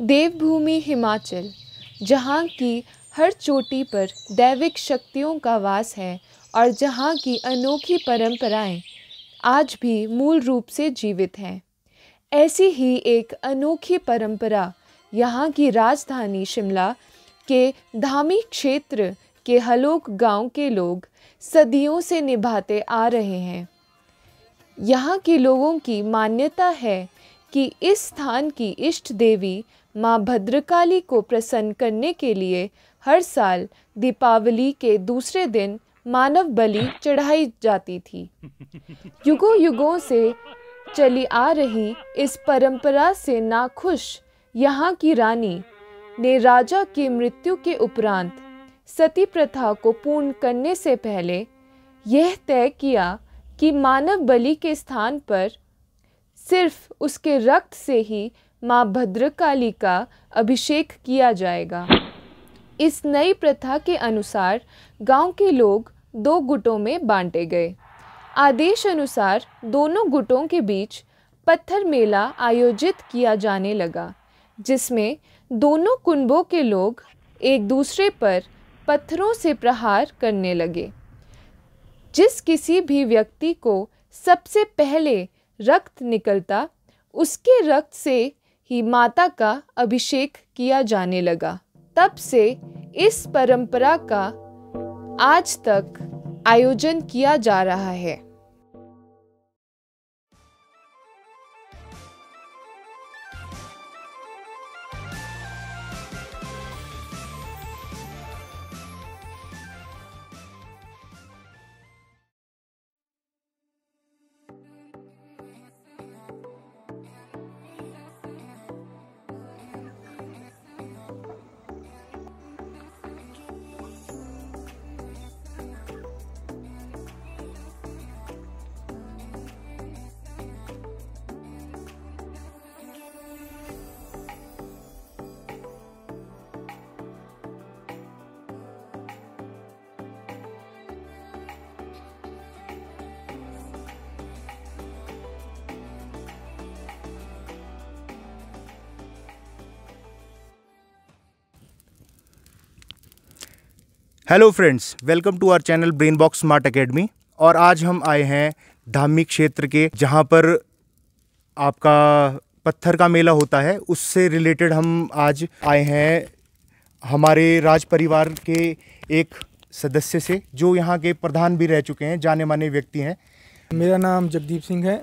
देवभूमि हिमाचल जहाँ की हर चोटी पर दैविक शक्तियों का वास है और जहाँ की अनोखी परंपराएं आज भी मूल रूप से जीवित हैं ऐसी ही एक अनोखी परंपरा यहाँ की राजधानी शिमला के धामी क्षेत्र के हलोक गांव के लोग सदियों से निभाते आ रहे हैं यहाँ के लोगों की मान्यता है कि इस स्थान की इष्ट देवी माँ भद्रकाली को प्रसन्न करने के लिए हर साल दीपावली के दूसरे दिन मानव बलि चढ़ाई जाती थी युगों युगों से चली आ रही इस परंपरा से नाखुश यहाँ की रानी ने राजा की मृत्यु के उपरांत सती प्रथा को पूर्ण करने से पहले यह तय किया कि मानव बलि के स्थान पर सिर्फ उसके रक्त से ही माँ भद्रकाली का अभिषेक किया जाएगा इस नई प्रथा के अनुसार गांव के लोग दो गुटों में बांटे गए आदेश अनुसार दोनों गुटों के बीच पत्थर मेला आयोजित किया जाने लगा जिसमें दोनों कुंभों के लोग एक दूसरे पर पत्थरों से प्रहार करने लगे जिस किसी भी व्यक्ति को सबसे पहले रक्त निकलता उसके रक्त से ही माता का अभिषेक किया जाने लगा तब से इस परंपरा का आज तक आयोजन किया जा रहा है hello friends welcome to our channel brain box smart academy और आज हम आए हैं धामी क्षेत्र के जहाँ पर आपका पत्थर का मेला होता है उससे रिलेटेड हम आज आए हैं हमारे राज परिवार के एक सदस्य से जो यहाँ के प्रधान भी रह चुके हैं जाने माने व्यक्ति हैं मेरा नाम जगदीप सिंह है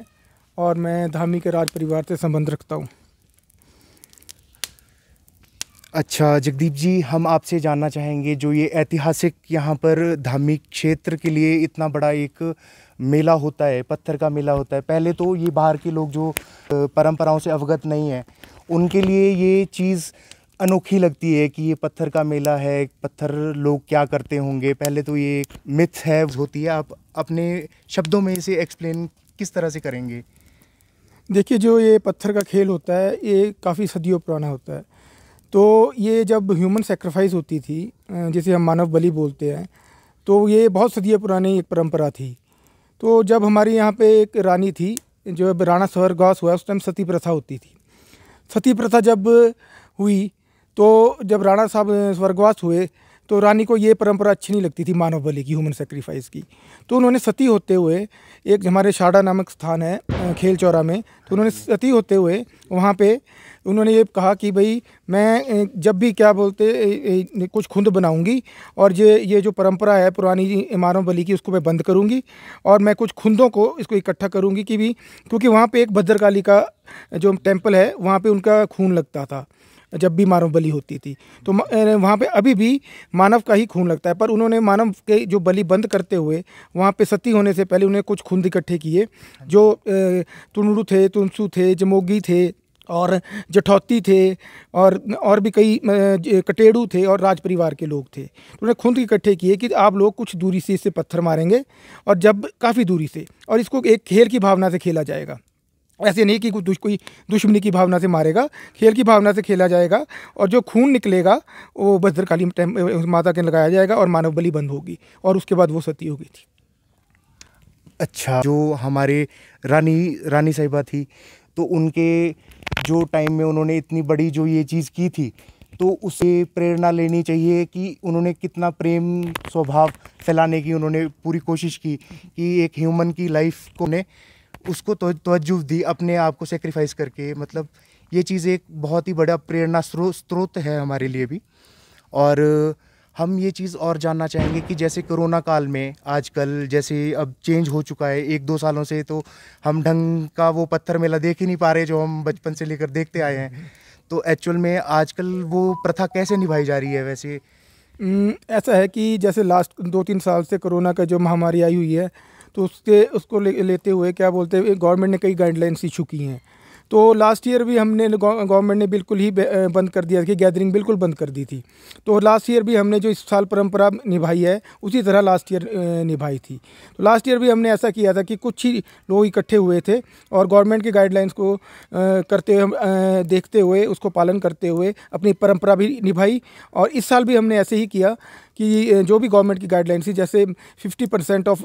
और मैं धामी के राज परिवार से संबंध रखता हूँ अच्छा जगदीप जी हम आपसे जानना चाहेंगे जो ये ऐतिहासिक यहाँ पर धार्मिक क्षेत्र के लिए इतना बड़ा एक मेला होता है पत्थर का मेला होता है पहले तो ये बाहर के लोग जो परंपराओं से अवगत नहीं हैं उनके लिए ये चीज़ अनोखी लगती है कि ये पत्थर का मेला है पत्थर लोग क्या करते होंगे पहले तो ये मिथ है होती है आप अपने शब्दों में इसे एक्सप्लेन किस तरह से करेंगे देखिए जो ये पत्थर का खेल होता है ये काफ़ी सदियों पुराना होता है तो ये जब ह्यूमन सेक्रीफाइस होती थी जिसे हम मानव बलि बोलते हैं तो ये बहुत सदियों पुरानी एक परंपरा थी तो जब हमारे यहाँ पे एक रानी थी जो राणा स्वर्गवास हुआ उस टाइम सती प्रथा होती थी सती प्रथा जब हुई तो जब राणा साहब स्वर्गवास हुए तो रानी को ये परंपरा अच्छी नहीं लगती थी मानव बलि की ह्यूमन सेक्रीफाइस की तो उन्होंने सती होते हुए एक हमारे शाडा नामक स्थान है खेल चौरा में तो उन्होंने सती होते हुए वहाँ पे उन्होंने ये कहा कि भाई मैं जब भी क्या बोलते कुछ खुंद बनाऊंगी और ये ये जो परंपरा है पुरानी मानव बलि की उसको मैं बंद करूंगी और मैं कुछ खुंदों को इसको इकट्ठा करूंगी कि भी क्योंकि वहाँ पे एक भद्रकाली का जो टेम्पल है वहाँ पे उनका खून लगता था जब भी मानव बलि होती थी तो वहाँ पे अभी भी मानव का ही खून लगता है पर उन्होंने मानव के जो बलि बंद करते हुए वहाँ पे सती होने से पहले उन्हें कुछ खून इकट्ठे किए जो तुनडू थे तुनसु थे जमोगी थे और जठौती थे और और भी कई कटेड़ू थे और राज परिवार के लोग थे तो उन्होंने खुद इकट्ठे किए कि आप लोग कुछ दूरी से इससे पत्थर मारेंगे और जब काफ़ी दूरी से और इसको एक खेल की भावना से खेला जाएगा ऐसे नहीं कि कुछ कोई दुश्मनी की भावना से मारेगा खेल की भावना से खेला जाएगा और जो खून निकलेगा वो भद्रकाली माता के लगाया जाएगा और मानव बलि बंद होगी और उसके बाद वो सती हो गई थी अच्छा जो हमारे रानी रानी साहिबा थी तो उनके जो टाइम में उन्होंने इतनी बड़ी जो ये चीज़ की थी तो उसे प्रेरणा लेनी चाहिए कि उन्होंने कितना प्रेम स्वभाव फैलाने की उन्होंने पूरी कोशिश की कि एक ह्यूमन की लाइफ को ने उसको तोज्जो दी अपने आप को सेक्रीफाइस करके मतलब ये चीज़ एक बहुत ही बड़ा प्रेरणा स्रोत है हमारे लिए भी और हम ये चीज़ और जानना चाहेंगे कि जैसे कोरोना काल में आजकल जैसे अब चेंज हो चुका है एक दो सालों से तो हम ढंग का वो पत्थर मेला देख ही नहीं पा रहे जो हम बचपन से लेकर देखते आए हैं तो एक्चुअल में आजकल वो प्रथा कैसे निभाई जा रही है वैसे ऐसा है कि जैसे लास्ट दो तीन साल से कोरोना का जो महामारी आई हुई है तो उसके उसको ले, लेते हुए क्या बोलते हैं गवर्नमेंट ने कई गाइडलाइंस इशू की हैं तो लास्ट ईयर भी हमने गवर्नमेंट ने बिल्कुल ही बंद कर दिया कि गैदरिंग बिल्कुल बंद कर दी थी तो लास्ट ईयर भी हमने जो इस साल परंपरा निभाई है उसी तरह लास्ट ईयर निभाई थी तो लास्ट ईयर भी हमने ऐसा किया था कि कुछ ही लोग इकट्ठे हुए थे और गवर्नमेंट के गाइडलाइंस को करते हुए देखते हुए उसको पालन करते हुए अपनी परम्परा भी निभाई और इस साल भी हमने ऐसे ही किया कि जो भी गवर्नमेंट की गाइडलाइंस थी जैसे फिफ्टी परसेंट ऑफ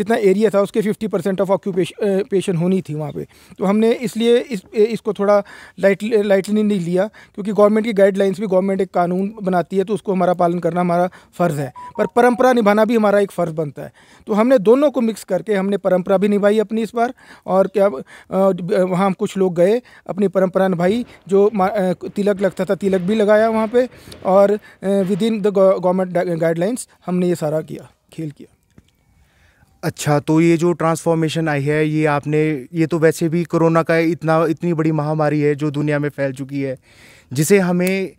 जितना एरिया था उसके फिफ्टी परसेंट ऑफ ऑक्यूपेशन होनी थी वहाँ पर तो हमने इसलिए इस इसको थोड़ा लाइट लाइटली नहीं लिया क्योंकि गवर्नमेंट की गाइडलाइंस भी गवर्नमेंट एक कानून बनाती है तो उसको हमारा पालन करना हमारा फ़र्ज़ है पर परंपरा निभाना भी हमारा एक फ़र्ज़ बनता है तो हमने दोनों को मिक्स करके हमने परंपरा भी निभाई अपनी इस बार और क्या वहाँ हम कुछ लोग गए अपनी परंपरा निभाई जो तिलक लगता था तिलक भी लगाया वहाँ पर और within the government guidelines हमने ये सारा किया खेल किया अच्छा तो ये जो ट्रांसफॉर्मेशन आई है ये आपने ये तो वैसे भी कोरोना का इतना इतनी बड़ी महामारी है जो दुनिया में फैल चुकी है जिसे हमें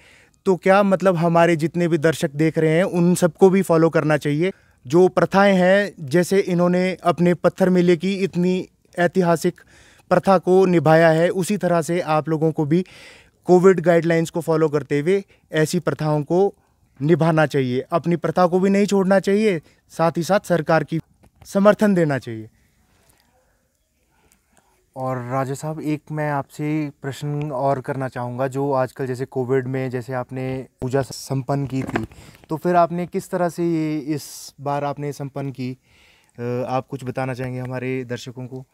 तो क्या मतलब हमारे जितने भी दर्शक देख रहे हैं उन सबको भी फॉलो करना चाहिए जो प्रथाएं हैं जैसे इन्होंने अपने पत्थर मेले की इतनी ऐतिहासिक प्रथा को निभाया है उसी तरह से आप लोगों को भी कोविड गाइडलाइंस को फॉलो करते हुए ऐसी प्रथाओं को निभाना चाहिए अपनी प्रथा को भी नहीं छोड़ना चाहिए साथ ही साथ सरकार की समर्थन देना चाहिए और राजा साहब एक मैं आपसे प्रश्न और करना चाहूँगा जो आजकल जैसे कोविड में जैसे आपने पूजा संपन्न की थी तो फिर आपने किस तरह से इस बार आपने संपन्न की आप कुछ बताना चाहेंगे हमारे दर्शकों को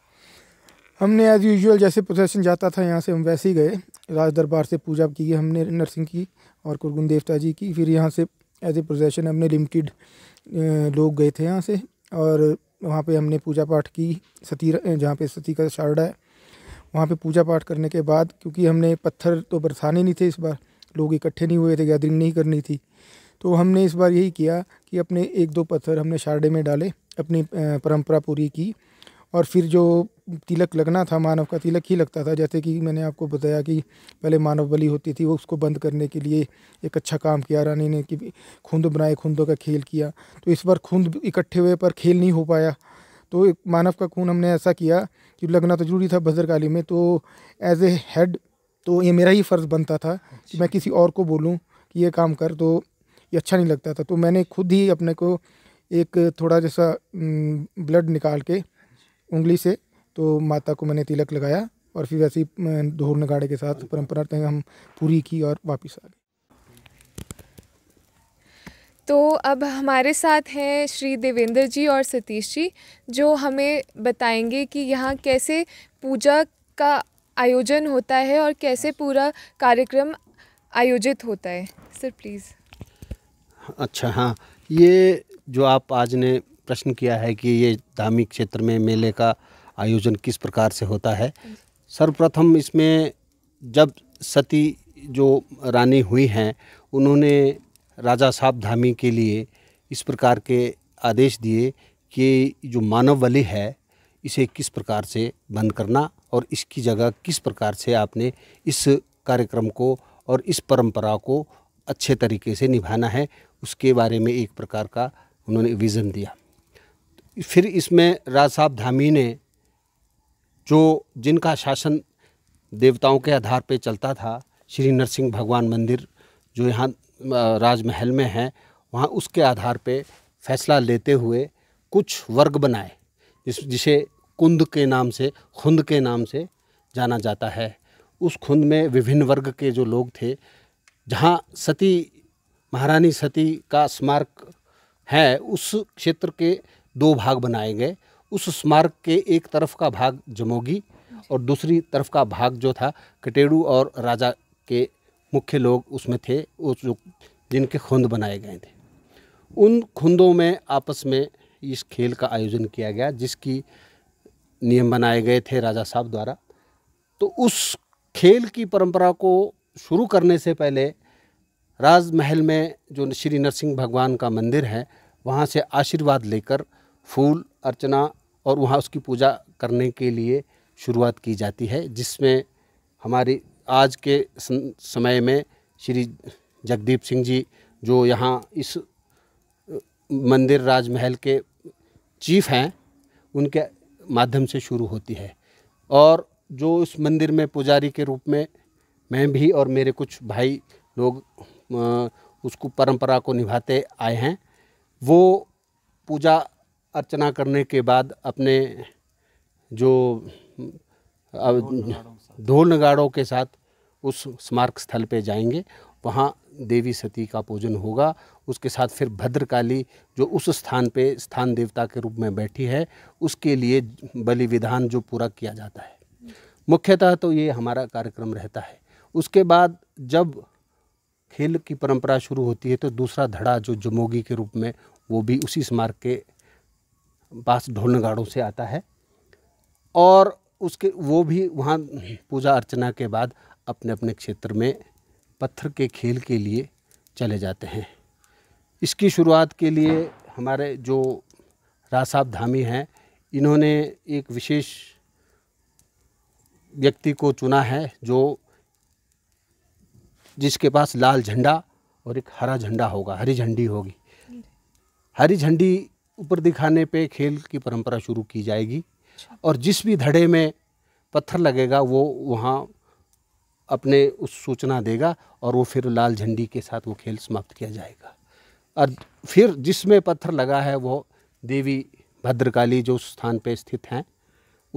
हमने एज़ यूजुअल जैसे प्रोसेशन जाता था यहाँ से हम वैसे ही गए राज दरबार से पूजा की हमने नरसिंह की और कुरगुन देवता जी की फिर यहाँ से एज ए प्रोसेशन हमने लिमिटेड लोग गए थे यहाँ से और वहाँ पे हमने पूजा पाठ की सती जहाँ पे सती का शारडा है वहाँ पे पूजा पाठ करने के बाद क्योंकि हमने पत्थर तो बरसाने नहीं थे इस बार लोग इकट्ठे नहीं हुए थे गैदरिंग नहीं करनी थी तो हमने इस बार यही किया कि अपने एक दो पत्थर हमने शारडे में डाले अपनी परंपरा पूरी की और फिर जो तिलक लगना था मानव का तिलक ही लगता था जैसे कि मैंने आपको बताया कि पहले मानव बलि होती थी वो उसको बंद करने के लिए एक अच्छा काम किया रानी ने कि खुंद बनाए खुंदों का खेल किया तो इस बार खुंद इकट्ठे हुए पर खेल नहीं हो पाया तो मानव का खून हमने ऐसा किया कि लगना तो जरूरी था बजरकाली में तो एज ए हेड तो ये मेरा ही फ़र्ज़ बनता था कि मैं किसी और को बोलूँ कि ये काम कर तो ये अच्छा नहीं लगता था तो मैंने खुद ही अपने को एक थोड़ा जैसा ब्लड निकाल के उंगली से तो माता को मैंने तिलक लगाया और फिर वैसे ही धूर नगाड़े के साथ परंपरा तय हम पूरी की और वापस आ गए तो अब हमारे साथ हैं श्री देवेंद्र जी और सतीश जी जो हमें बताएंगे कि यहाँ कैसे पूजा का आयोजन होता है और कैसे पूरा कार्यक्रम आयोजित होता है सर प्लीज़ अच्छा हाँ ये जो आप आज ने प्रश्न किया है कि ये धामी क्षेत्र में मेले का आयोजन किस प्रकार से होता है सर्वप्रथम इसमें जब सती जो रानी हुई हैं उन्होंने राजा साहब धामी के लिए इस प्रकार के आदेश दिए कि जो मानव बलि है इसे किस प्रकार से बंद करना और इसकी जगह किस प्रकार से आपने इस कार्यक्रम को और इस परंपरा को अच्छे तरीके से निभाना है उसके बारे में एक प्रकार का उन्होंने विज़न दिया फिर इसमें राज साहब धामी ने जो जिनका शासन देवताओं के आधार पे चलता था श्री नरसिंह भगवान मंदिर जो यहाँ राजमहल में है वहाँ उसके आधार पे फैसला लेते हुए कुछ वर्ग बनाए जिस जिसे कुंद के नाम से खुंद के नाम से जाना जाता है उस खुंद में विभिन्न वर्ग के जो लोग थे जहाँ सती महारानी सती का स्मारक है उस क्षेत्र के दो भाग बनाए गए उस स्मारक के एक तरफ का भाग जमोगी और दूसरी तरफ का भाग जो था कटेड़ू और राजा के मुख्य लोग उसमें थे उस जो जिनके खुंद बनाए गए थे उन खुंदों में आपस में इस खेल का आयोजन किया गया जिसकी नियम बनाए गए थे राजा साहब द्वारा तो उस खेल की परंपरा को शुरू करने से पहले राजमहल में जो श्री नरसिंह भगवान का मंदिर है वहाँ से आशीर्वाद लेकर फूल अर्चना और वहाँ उसकी पूजा करने के लिए शुरुआत की जाती है जिसमें हमारी आज के समय में श्री जगदीप सिंह जी जो यहाँ इस मंदिर राजमहल के चीफ हैं उनके माध्यम से शुरू होती है और जो इस मंदिर में पुजारी के रूप में मैं भी और मेरे कुछ भाई लोग उसको परंपरा को निभाते आए हैं वो पूजा अर्चना करने के बाद अपने जो ढोल नगाड़ों के साथ उस स्मारक स्थल पे जाएंगे वहाँ देवी सती का पूजन होगा उसके साथ फिर भद्रकाली जो उस स्थान पे स्थान देवता के रूप में बैठी है उसके लिए बलि विधान जो पूरा किया जाता है मुख्यतः तो ये हमारा कार्यक्रम रहता है उसके बाद जब खेल की परंपरा शुरू होती है तो दूसरा धड़ा जो जमोगी के रूप में वो भी उसी स्मारक के बास नगाड़ों से आता है और उसके वो भी वहाँ पूजा अर्चना के बाद अपने अपने क्षेत्र में पत्थर के खेल के लिए चले जाते हैं इसकी शुरुआत के लिए हमारे जो रासाब धामी हैं इन्होंने एक विशेष व्यक्ति को चुना है जो जिसके पास लाल झंडा और एक हरा झंडा होगा हरी झंडी होगी हरी झंडी ऊपर दिखाने पे खेल की परंपरा शुरू की जाएगी अच्छा। और जिस भी धड़े में पत्थर लगेगा वो वहाँ अपने उस सूचना देगा और वो फिर लाल झंडी के साथ वो खेल समाप्त किया जाएगा और फिर जिसमें पत्थर लगा है वो देवी भद्रकाली जो स्थान पे स्थित हैं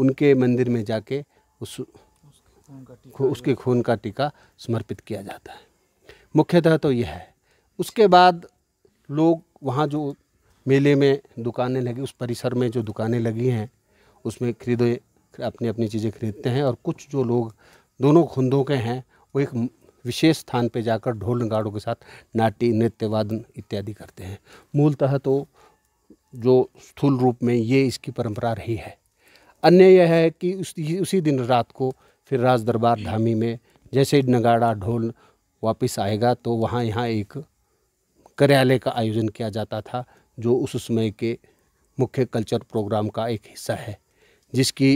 उनके मंदिर में जाके उस उसके खून का टीका समर्पित किया जाता है मुख्यतः तो यह है उसके बाद लोग वहाँ जो मेले में दुकानें लगी उस परिसर में जो दुकानें लगी हैं उसमें खरीदे अपनी अपनी चीज़ें खरीदते हैं और कुछ जो लोग दोनों खुंदों के हैं वो एक विशेष स्थान पर जाकर ढोल नगाड़ों के साथ नाटी नृत्य वादन इत्यादि करते हैं मूलतः तो जो स्थूल रूप में ये इसकी परंपरा रही है अन्य यह है कि उस उसी दिन रात को फिर राज दरबार धामी में जैसे नगाड़ा ढोल वापस आएगा तो वहाँ यहाँ एक कार्यालय का आयोजन किया जाता था जो उस समय के मुख्य कल्चर प्रोग्राम का एक हिस्सा है जिसकी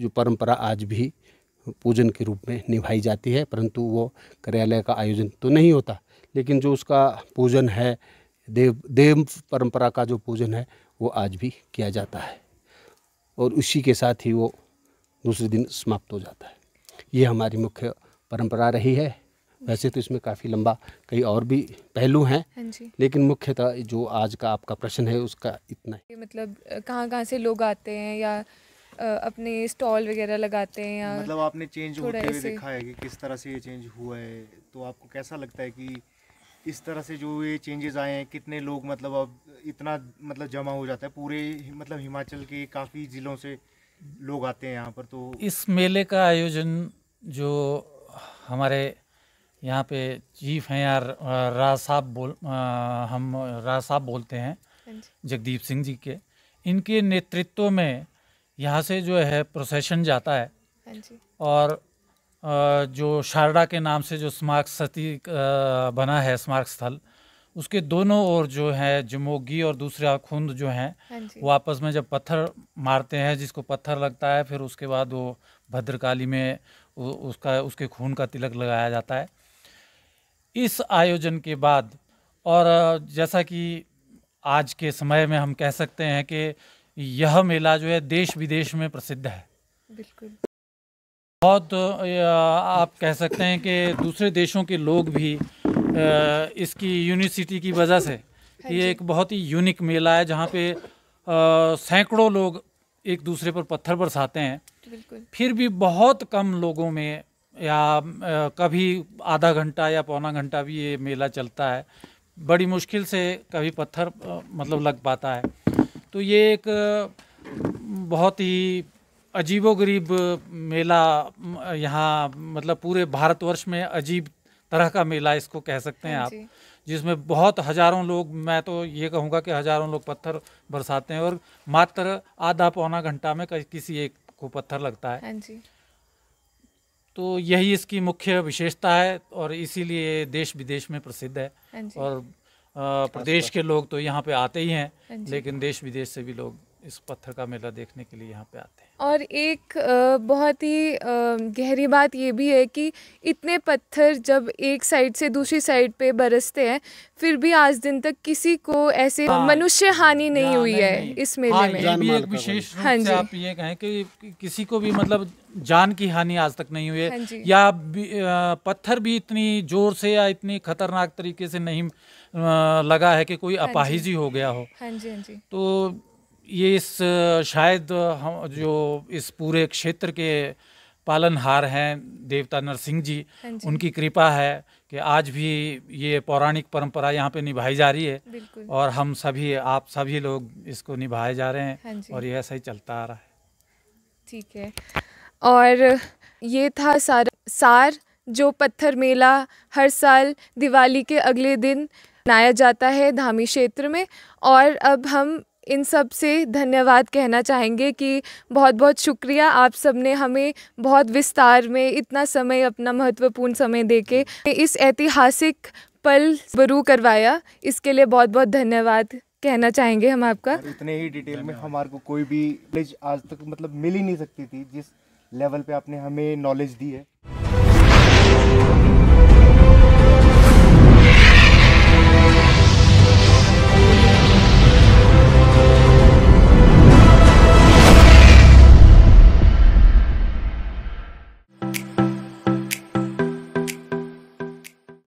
जो परंपरा आज भी पूजन के रूप में निभाई जाती है परंतु वो कार्यालय का आयोजन तो नहीं होता लेकिन जो उसका पूजन है देव देव परंपरा का जो पूजन है वो आज भी किया जाता है और उसी के साथ ही वो दूसरे दिन समाप्त हो जाता है ये हमारी मुख्य परंपरा रही है वैसे तो इसमें काफ़ी लंबा कई और भी पहलू हैं हाँ लेकिन मुख्यतः जो आज का आपका प्रश्न है उसका इतना है मतलब कहाँ कहाँ से लोग आते हैं या अपने स्टॉल वगैरह लगाते हैं या मतलब आपने चेंज होते हुए देखा है कि किस तरह से ये चेंज हुआ है तो आपको कैसा लगता है कि इस तरह से जो ये चेंजेस आए हैं कितने लोग मतलब अब इतना मतलब जमा हो जाता है पूरे मतलब हिमाचल के काफ़ी ज़िलों से लोग आते हैं यहाँ पर तो इस मेले का आयोजन जो हमारे यहाँ पे चीफ हैं यार राज साहब बोल आ, हम राज साहब बोलते हैं हाँ जगदीप सिंह जी के इनके नेतृत्व में यहाँ से जो है प्रोसेशन जाता है हाँ और जो शारदा के नाम से जो स्मारक सती बना है स्मारक स्थल उसके दोनों ओर जो है जमोगी और दूसरा खुंद जो हैं हाँ वो आपस में जब पत्थर मारते हैं जिसको पत्थर लगता है फिर उसके बाद वो भद्रकाली में उसका उसके खून का तिलक लगाया जाता है इस आयोजन के बाद और जैसा कि आज के समय में हम कह सकते हैं कि यह मेला जो है देश विदेश में प्रसिद्ध है बिल्कुल बहुत आप कह सकते हैं कि दूसरे देशों के लोग भी इसकी यूनिवर्सिटी की वजह से हाँ ये एक बहुत ही यूनिक मेला है जहाँ पे सैकड़ों लोग एक दूसरे पर पत्थर बरसाते हैं फिर भी बहुत कम लोगों में या कभी आधा घंटा या पौना घंटा भी ये मेला चलता है बड़ी मुश्किल से कभी पत्थर मतलब लग पाता है तो ये एक बहुत ही अजीबो गरीब मेला यहाँ मतलब पूरे भारतवर्ष में अजीब तरह का मेला इसको कह सकते हैं हाँ आप जिसमें बहुत हजारों लोग मैं तो ये कहूँगा कि हजारों लोग पत्थर बरसाते हैं और मात्र आधा पौना घंटा में किसी एक को पत्थर लगता है हाँ तो यही इसकी मुख्य विशेषता है और इसीलिए देश विदेश में प्रसिद्ध है हाँ और प्रदेश के लोग तो यहाँ पे आते ही हैं हाँ लेकिन देश विदेश से भी लोग इस पत्थर का मेला देखने के लिए यहाँ पे आते हैं और एक बहुत ही गहरी बात ये भी है कि इतने पत्थर जब एक साइड से दूसरी साइड पे बरसते हैं फिर भी आज दिन तक किसी को ऐसे हाँ, मनुष्य हानि नहीं हुई नहीं, है इस मेले हाँ, में ये भी एक विशेष हाँ जी आप ये कहें कि किसी को भी मतलब जान की हानि आज तक नहीं हुई है हाँ या पत्थर भी इतनी जोर से या इतनी खतरनाक तरीके से नहीं लगा है कि कोई हाँ अपाहिजी हो गया हो हाँ जी हाँ जी तो ये इस शायद हम जो इस पूरे क्षेत्र के पालनहार हैं देवता नरसिंह हाँ जी उनकी कृपा है कि आज भी ये पौराणिक परंपरा यहाँ पे निभाई जा रही है और हम सभी आप सभी लोग इसको निभाए जा रहे हैं हाँ और ये ऐसा ही चलता आ रहा है ठीक है और ये था सार सार जो पत्थर मेला हर साल दिवाली के अगले दिन मनाया जाता है धामी क्षेत्र में और अब हम इन सब से धन्यवाद कहना चाहेंगे कि बहुत बहुत शुक्रिया आप सब ने हमें बहुत विस्तार में इतना समय अपना महत्वपूर्ण समय देके इस ऐतिहासिक पल बरू करवाया इसके लिए बहुत बहुत धन्यवाद कहना चाहेंगे हम आपका इतने ही डिटेल में हमारे को कोई भी आज तक मतलब मिल ही नहीं सकती थी जिस लेवल पे आपने हमें नॉलेज दी है